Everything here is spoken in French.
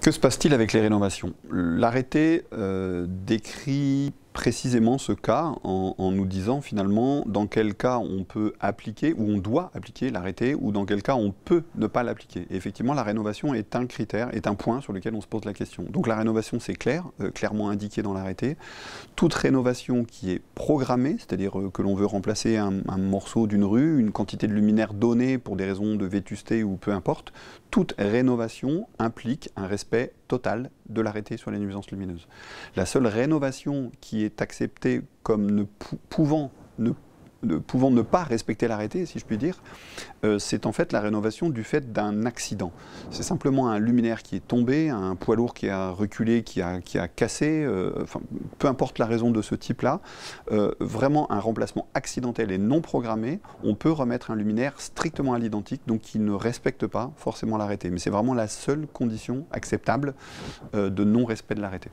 Que se passe-t-il avec les rénovations L'arrêté euh, décrit précisément ce cas en, nous disant finalement dans quel cas on peut appliquer ou on doit appliquer l'arrêté ou dans quel cas on peut ne pas l'appliquer. effectivement, la rénovation est un critère, est un point sur lequel on se pose la question. Donc la rénovation, c'est clair, euh, clairement indiqué dans l'arrêté. Toute rénovation qui est programmée, c'est-à-dire euh, que l'on veut remplacer un, un morceau d'une rue, une quantité de luminaire donnée pour des raisons de vétusté ou peu importe, toute rénovation implique un respect total de l'arrêter sur les nuisances lumineuses. La seule rénovation qui est acceptée comme ne pouvant ne pouvant ne pas respecter l'arrêté, si je puis dire, euh, c'est en fait la rénovation du fait d'un accident. C'est simplement un luminaire qui est tombé, un poids lourd qui a reculé, qui a, qui a cassé, euh, peu importe la raison de ce type-là, euh, vraiment un remplacement accidentel et non programmé, on peut remettre un luminaire strictement à l'identique, donc qui ne respecte pas forcément l'arrêté. Mais c'est vraiment la seule condition acceptable de non-respect de l'arrêté.